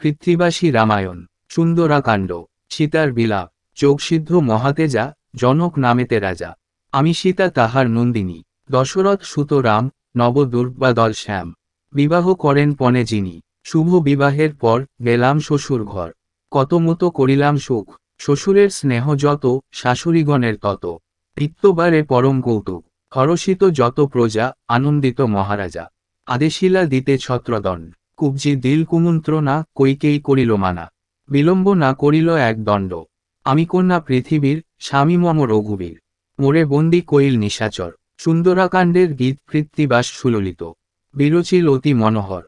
পৃথ্বীবাসী রামায়ণ সুন্দরাকাণ্ড সীতার বিলাপ যোগসিদ্ধ মহাতেজা জনক নামেতে রাজা আমি সীতা তাহার নন্দিনী দশরথ সুত রাম দল শ্যাম বিবাহ করেন পণে যিনি শুভ বিবাহের পর গেলাম শ্বশুর ঘর কত মতো করিলাম সুখ শ্বশুরের স্নেহ যত শাশুড়িগণের তত তিত্তবারে পরম কৌতুক হরষিত যত প্রজা আনন্দিত মহারাজা আদেশিলা দিতে ছত্রদণ্ড কুবজি দিল কুমন্ত্রণা কৈকেই করিল মানা বিলম্ব না করিল এক দণ্ড আমি কন্যা পৃথিবীর স্বামী মম রঘুবীর মোরে বন্দি কইল নিশাচর সুন্দরাকাণ্ডের গীত কৃত্তিবাস সুললিত বিরচিল অতি মনোহর